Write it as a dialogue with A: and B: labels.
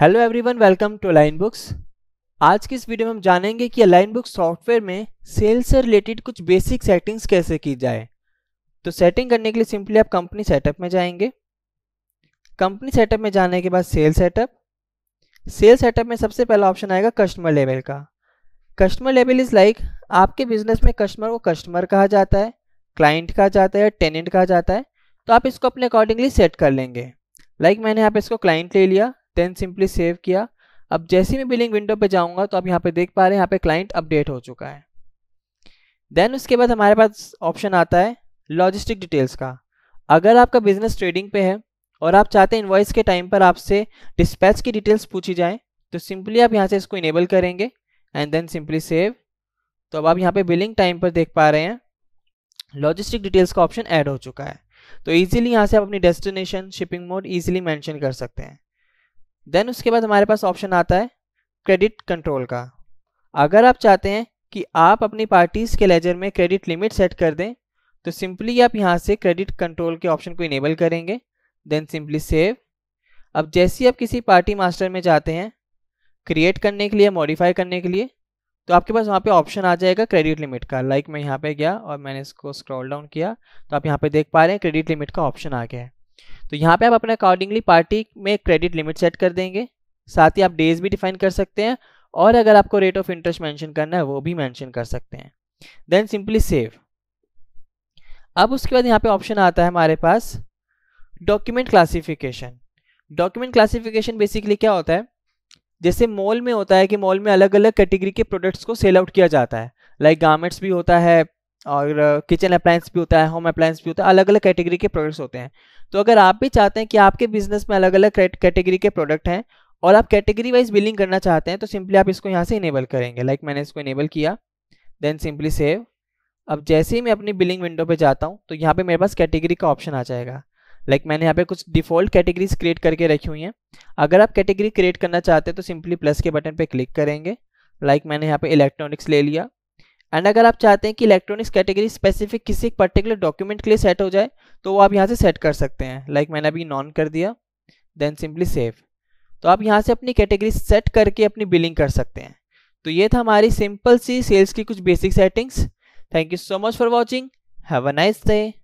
A: hello everyone welcome to Align Books आज की इस वीडियो में हम जानेंगे कि अलाइन बुक सॉफ्टवेयर में सेल्स से रिलेटेड कुछ बेसिक सेटिंग्स कैसे की जाए तो सेटिंग करने के लिए सिंपली आप कंपनी सेटअप में जाएंगे कंपनी सेटअप में जाने के बाद सेल सेटअप सेल सेटअप में सबसे पहला ऑप्शन आएगा कस्टमर लेवल का कस्टमर लेवल इज़ लाइक आपके बिजनेस में कस्टमर को कस्टमर कहा जाता है क्लाइंट कहा जाता है टेनेंट कहा जाता है तो आप इसको अपने अकॉर्डिंगली सेट कर लेंगे लाइक like मैंने आप इसको क्लाइंट ले लिया देन सिंपली सेव किया अब जैसे ही मैं बिलिंग विंडो पे जाऊंगा तो आप यहाँ पे देख पा रहे हैं यहाँ पे क्लाइंट अपडेट हो चुका है देन उसके बाद हमारे पास ऑप्शन आता है लॉजिस्टिक डिटेल्स का अगर आपका बिजनेस ट्रेडिंग पे है और आप चाहते हैं इन्वाइस के टाइम पर आपसे डिस्पैच की डिटेल्स पूछी जाएँ तो सिंपली आप यहाँ से इसको इनेबल करेंगे एंड देन सिंपली सेव तो अब आप यहाँ पे बिलिंग टाइम पर देख पा रहे हैं लॉजिस्टिक डिटेल्स का ऑप्शन ऐड हो चुका है तो ईजिली यहाँ से आप अपनी destination shipping mode easily mention कर सकते हैं देन उसके बाद हमारे पास ऑप्शन आता है क्रेडिट कंट्रोल का अगर आप चाहते हैं कि आप अपनी पार्टीज़ के लेजर में क्रेडिट लिमिट सेट कर दें तो सिंपली आप यहाँ से क्रेडिट कंट्रोल के ऑप्शन को इनेबल करेंगे देन सिंपली सेव अब जैसे ही आप किसी पार्टी मास्टर में जाते हैं क्रिएट करने के लिए मॉडिफाई करने के लिए तो आपके पास वहाँ पे ऑप्शन आ जाएगा क्रेडिट लिमिट का लाइक like मैं यहाँ पे गया और मैंने इसको स्क्रॉल डाउन किया तो आप यहाँ पे देख पा रहे हैं क्रेडिट लिमिट का ऑप्शन आ गया है तो यहाँ पे आप अपने अकॉर्डिंगली पार्टी में क्रेडिट लिमिट सेट कर देंगे साथ ही आप डेज भी डिफाइन कर सकते हैं और अगर आपको रेट ऑफ इंटरेस्ट मेंशन करना है वो भी मेंशन कर सकते हैं देन सिंपली सेव अब उसके बाद यहाँ पे ऑप्शन आता है हमारे पास document classification document classification basically क्या होता है जैसे मॉल में होता है कि मॉल में अलग अलग कैटेगरी के प्रोडक्ट्स को सेल आउट किया जाता है लाइक like गार्मेंट्स भी होता है और किचन uh, अप्लायंस भी होता है होम अप्लायंस भी होता है अलग अलग कैटेगरी के प्रोडक्ट्स होते हैं तो अगर आप भी चाहते हैं कि आपके बिजनेस में अलग अलग कैटेगरी के प्रोडक्ट हैं और आप कैटेगरी वाइज बिलिंग करना चाहते हैं तो सिंपली आप इसको यहाँ से इनेबल करेंगे लाइक like मैंने इसको इनेबल किया देन सिंपली सेव अब जैसे ही मैं अपनी बिलिंग विंडो पर जाता हूँ तो यहाँ पर मेरे पास कैटेगरी का ऑप्शन आ जाएगा लाइक like मैंने यहाँ पे कुछ डिफॉल्ट कैटेगरीज क्रिएट करके रखी हुई हैं अगर आप कैटेगरी क्रिएट करना चाहते हैं तो सिंपली प्लस के बटन पर क्लिक करेंगे लाइक like मैंने यहाँ पे इलेक्ट्रॉनिक्स ले लिया एंड अगर आप चाहते हैं कि इलेक्ट्रॉनिक्स कैटेगरी स्पेसिफिक किसी एक पर्टिकुलर डॉक्यूमेंट के लिए सेट हो जाए तो वो आप यहाँ से सेट कर सकते हैं लाइक like मैंने अभी नॉन कर दिया देन सिंपली सेव तो आप यहाँ से अपनी कैटेगरी सेट करके अपनी बिलिंग कर सकते हैं तो ये था हमारी सिंपल सी सेल्स की कुछ basic settings thank you so much for watching have a nice day